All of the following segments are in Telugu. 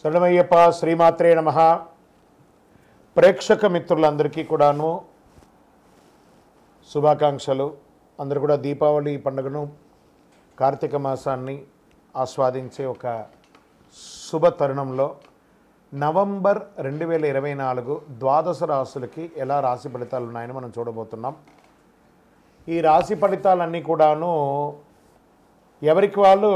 సరళమయ్యప్ప శ్రీమాత్రే నమ ప్రేక్షక మిత్రులందరికీ కూడాను శుభాకాంక్షలు అందరూ కూడా దీపావళి పండుగను కార్తీక మాసాన్ని ఆస్వాదించే ఒక శుభ తరుణంలో నవంబర్ రెండు వేల ఇరవై నాలుగు ద్వాదశ రాసులకి ఎలా రాశి ఫలితాలు ఉన్నాయని మనం చూడబోతున్నాం ఈ రాశి ఫలితాలన్నీ కూడాను ఎవరికి వాళ్ళు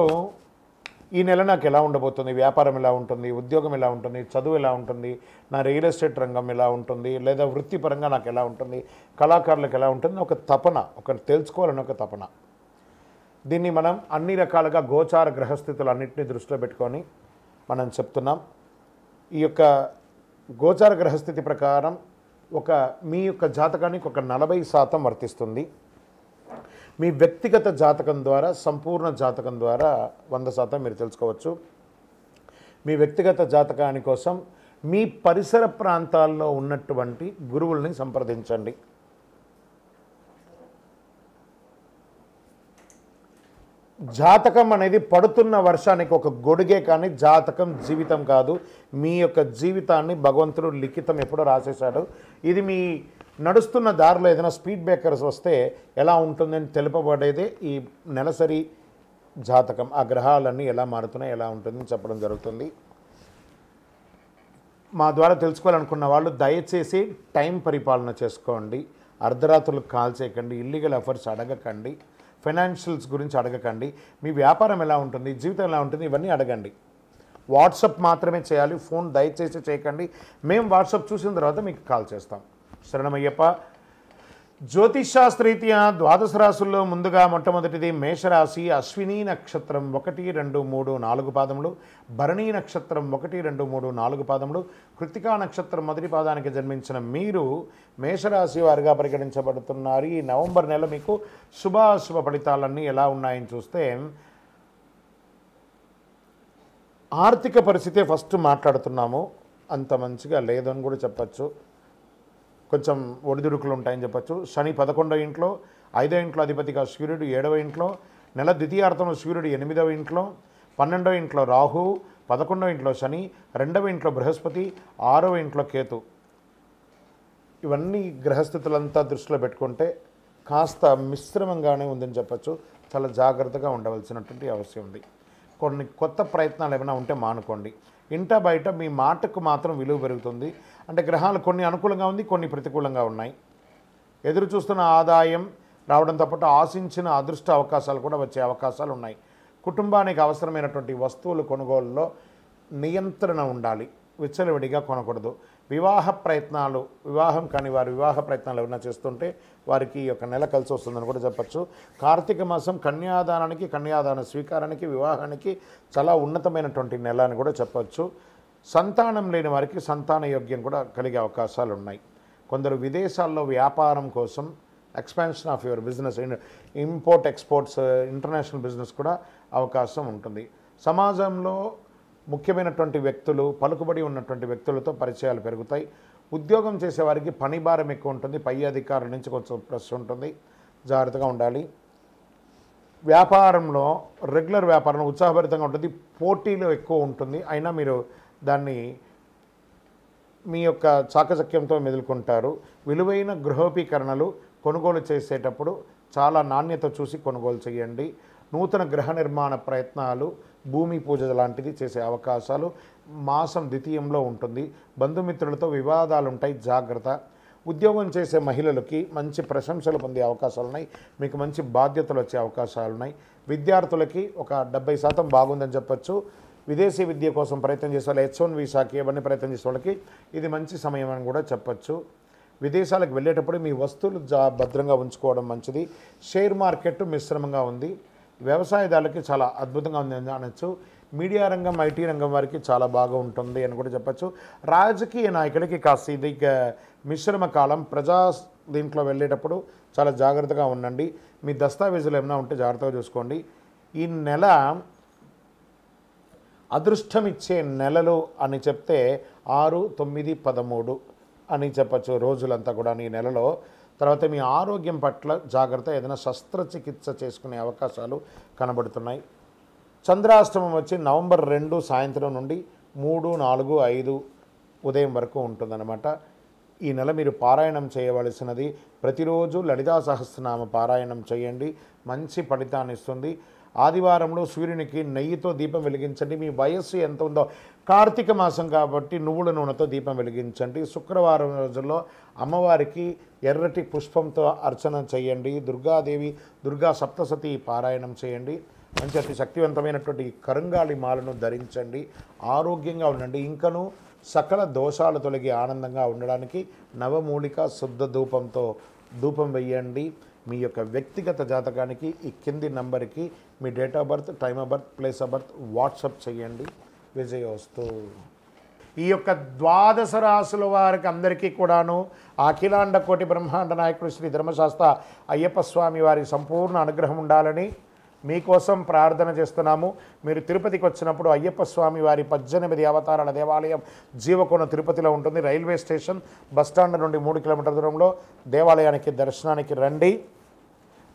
ఈ నెల నాకు ఎలా ఉండబోతుంది వ్యాపారం ఎలా ఉంటుంది ఉద్యోగం ఎలా ఉంటుంది చదువు ఎలా ఉంటుంది నా రియల్ ఎస్టేట్ రంగం ఎలా ఉంటుంది లేదా వృత్తిపరంగా నాకు ఎలా ఉంటుంది కళాకారులకు ఎలా ఉంటుంది ఒక తపన ఒక తెలుసుకోవాలని ఒక తపన దీన్ని మనం అన్ని రకాలుగా గోచార గ్రహస్థితులు అన్నింటినీ దృష్టిలో పెట్టుకొని మనం చెప్తున్నాం ఈ యొక్క గోచార గ్రహస్థితి ప్రకారం ఒక మీ యొక్క జాతకానికి ఒక నలభై శాతం వర్తిస్తుంది మీ వ్యక్తిగత జాతకం ద్వారా సంపూర్ణ జాతకం ద్వారా వంద శాతం మీరు తెలుసుకోవచ్చు మీ వ్యక్తిగత జాతకాని కోసం మీ పరిసర ప్రాంతాల్లో ఉన్నటువంటి గురువుల్ని సంప్రదించండి జాతకం అనేది పడుతున్న వర్షానికి ఒక గొడుగే కానీ జాతకం జీవితం కాదు మీ యొక్క జీవితాన్ని భగవంతుడు లిఖితం ఎప్పుడో రాసేశాడు ఇది మీ నడుస్తున్న దారిలో ఏదైనా స్పీడ్ బ్రేకర్స్ వస్తే ఎలా ఉంటుందని తెలుపబడేదే ఈ నెలసరి జాతకం ఆ గ్రహాలన్నీ ఎలా మారుతున్నాయి ఎలా ఉంటుందని చెప్పడం జరుగుతుంది మా ద్వారా తెలుసుకోవాలనుకున్న వాళ్ళు దయచేసి టైం పరిపాలన చేసుకోండి అర్ధరాత్రులకు కాల్ చేయకండి ఇల్లీగల్ అఫర్స్ అడగకండి ఫైనాన్షియల్స్ గురించి అడగకండి మీ వ్యాపారం ఎలా ఉంటుంది జీవితం ఎలా ఉంటుంది ఇవన్నీ అడగండి వాట్సప్ మాత్రమే చేయాలి ఫోన్ దయచేసి చేయకండి మేము వాట్సప్ చూసిన తర్వాత మీకు కాల్ చేస్తాం శరణమయ్యప్ప జ్యోతిష్శాస్త్రీత్యా ద్వాదశ రాశుల్లో ముందుగా మొట్టమొదటిది మేషరాశి అశ్విని నక్షత్రం ఒకటి రెండు మూడు నాలుగు పాదములు భరణీ నక్షత్రం ఒకటి రెండు మూడు నాలుగు పాదములు కృతికా నక్షత్రం మొదటి పాదానికి జన్మించిన మీరు మేషరాశి వారిగా పరిగణించబడుతున్నారు ఈ నవంబర్ నెల మీకు శుభాశుభ ఫలితాలన్నీ ఎలా ఉన్నాయని చూస్తే ఆర్థిక పరిస్థితే ఫస్ట్ మాట్లాడుతున్నాము అంత మంచిగా లేదని కూడా చెప్పచ్చు కొంచెం ఒడిదుడుకులు ఉంటాయని చెప్పచ్చు శని పదకొండవ ఇంట్లో ఐదవ ఇంట్లో అధిపతిగా సూర్యుడు ఏడవ ఇంట్లో నెల ద్వితీయార్థంలో సూర్యుడు ఎనిమిదవ ఇంట్లో పన్నెండవ ఇంట్లో రాహు పదకొండవ ఇంట్లో శని రెండవ ఇంట్లో బృహస్పతి ఆరవ ఇంట్లో కేతు ఇవన్నీ గ్రహస్థితులంతా దృష్టిలో పెట్టుకుంటే కాస్త మిశ్రమంగానే ఉందని చెప్పచ్చు చాలా జాగ్రత్తగా ఉండవలసినటువంటి అవసరం ఉంది కొన్ని కొత్త ప్రయత్నాలు ఏమైనా ఉంటే మానుకోండి ఇంట బయట మీ మాటకు మాత్రం విలువ పెరుగుతుంది అంటే గ్రహాలు కొన్ని అనుకూలంగా ఉంది కొన్ని ప్రతికూలంగా ఉన్నాయి ఎదురు చూస్తున్న ఆదాయం రావడంతో పాటు ఆశించిన అదృష్ట అవకాశాలు కూడా వచ్చే అవకాశాలు ఉన్నాయి కుటుంబానికి అవసరమైనటువంటి వస్తువులు కొనుగోలులో నియంత్రణ ఉండాలి విచ్చలవిడిగా కొనకూడదు వివాహ ప్రయత్నాలు వివాహం కాని వారు వివాహ ప్రయత్నాలు ఏమైనా చేస్తుంటే వారికి ఈ యొక్క నెల కలిసి వస్తుందని కూడా చెప్పచ్చు కార్తీక మాసం కన్యాదానానికి కన్యాదాన స్వీకారానికి వివాహానికి చాలా ఉన్నతమైనటువంటి నెల అని కూడా చెప్పచ్చు సంతానం లేని వారికి సంతాన యోగ్యం కూడా కలిగే అవకాశాలు ఉన్నాయి కొందరు విదేశాల్లో వ్యాపారం కోసం expansion of your business import exports international business కూడా అవకాశం ఉంటుంది సమాజంలో ముఖ్యమైనటువంటి వ్యక్తులు పలుకుబడి ఉన్నటువంటి వ్యక్తులతో పరిచయాలు పెరుగుతాయి ఉద్యోగం చేసేవారికి పని భారం ఎక్కువ ఉంటుంది పై అధికారుల నుంచి కొంచెం ప్రెస్ ఉంటుంది జాగ్రత్తగా ఉండాలి వ్యాపారంలో రెగ్యులర్ వ్యాపారం ఉత్సాహభరితంగా ఉంటుంది పోటీలు ఎక్కువ ఉంటుంది అయినా మీరు దాన్ని మీ యొక్క చాకచక్యంతో మెదులుకుంటారు విలువైన గృహోపీకరణలు కొనుగోలు చేసేటప్పుడు చాలా నాణ్యత చూసి కొనుగోలు చేయండి నూతన గ్రహ నిర్మాణ ప్రయత్నాలు భూమి పూజ లాంటిది చేసే అవకాశాలు మాసం ద్వితీయంలో ఉంటుంది బంధుమిత్రులతో వివాదాలు ఉంటాయి జాగ్రత్త ఉద్యోగం చేసే మహిళలకి మంచి ప్రశంసలు పొందే అవకాశాలు ఉన్నాయి మీకు మంచి బాధ్యతలు వచ్చే అవకాశాలు ఉన్నాయి విద్యార్థులకి ఒక డెబ్బై శాతం బాగుందని చెప్పచ్చు విదేశీ విద్య కోసం ప్రయత్నం చేసే వాళ్ళు హెచ్ వన్ వీసాకి ఇవన్నీ ప్రయత్నం చేసే వాళ్ళకి ఇది మంచి సమయం అని కూడా చెప్పచ్చు విదేశాలకు వెళ్ళేటప్పుడు మీ వస్తువులు జా భద్రంగా ఉంచుకోవడం మంచిది షేర్ మార్కెట్ మిశ్రమంగా ఉంది వ్యవసాయదారులకి చాలా అద్భుతంగా ఉంది అనొచ్చు మీడియా రంగం ఐటీ రంగం వారికి చాలా బాగా ఉంటుంది అని కూడా చెప్పచ్చు రాజకీయ నాయకులకి కాస్త ఇది మిశ్రమ కాలం ప్రజా దీంట్లో వెళ్ళేటప్పుడు చాలా జాగ్రత్తగా ఉండండి మీ దస్తావేజులు ఏమైనా ఉంటే జాగ్రత్తగా చూసుకోండి ఈ నెల అదృష్టం ఇచ్చే నెలలు అని చెప్తే ఆరు తొమ్మిది పదమూడు అని చెప్పచ్చు రోజులంతా కూడా ఈ నెలలో తర్వాత మీ ఆరోగ్యం పట్ల జాగ్రత్త ఏదైనా శస్త్రచికిత్స చేసుకునే అవకాశాలు కనబడుతున్నాయి చంద్రాష్టమం వచ్చి నవంబర్ రెండు సాయంత్రం నుండి మూడు నాలుగు ఐదు ఉదయం వరకు ఉంటుందన్నమాట ఈ నెల మీరు పారాయణం చేయవలసినది ప్రతిరోజు లలితా సహస్రనామ పారాయణం చేయండి మంచి ఫలితాన్ని ఇస్తుంది ఆదివారంలో సూర్యునికి నెయ్యితో దీపం వెలిగించండి మీ వయస్సు ఎంత ఉందో కార్తీక మాసం కాబట్టి నువ్వుల నూనెతో దీపం వెలిగించండి శుక్రవారం రోజుల్లో అమ్మవారికి ఎర్రటి పుష్పంతో అర్చన చేయండి దుర్గాదేవి దుర్గా సప్తసతి పారాయణం చేయండి మంచి అతి శక్తివంతమైనటువంటి కరుంగాళి మాలను ధరించండి ఆరోగ్యంగా ఉండండి ఇంకను సకల దోషాలు తొలగి ఆనందంగా ఉండడానికి నవమూలిక శుద్ధ ధూపంతో ధూపం వెయ్యండి మీ యొక్క వ్యక్తిగత జాతకానికి ఈ కింది నంబర్కి మీ date of birth time of birth place of birth WhatsApp చేయండి విజయోస్తు ఈ యొక్క ద్వాదశ రాశుల వారికి అందరికీ కూడాను అఖిలాండ కోటి బ్రహ్మాండ నాయకుడు శ్రీ ధర్మశాస్త్ర అయ్యప్ప స్వామి వారికి సంపూర్ణ అనుగ్రహం ఉండాలని మీకోసం ప్రార్థన చేస్తున్నాము మీరు తిరుపతికి వచ్చినప్పుడు అయ్యప్ప స్వామి వారి పద్దెనిమిది అవతారాల దేవాలయం జీవకోన తిరుపతిలో ఉంటుంది రైల్వే స్టేషన్ బస్టాండ్ నుండి మూడు కిలోమీటర్ల దూరంలో దేవాలయానికి దర్శనానికి రండి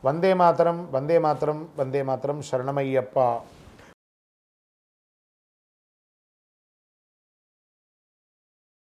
వందే మాతరం వందే మాతరం వందే మాతరం శరణమయ్యప్ప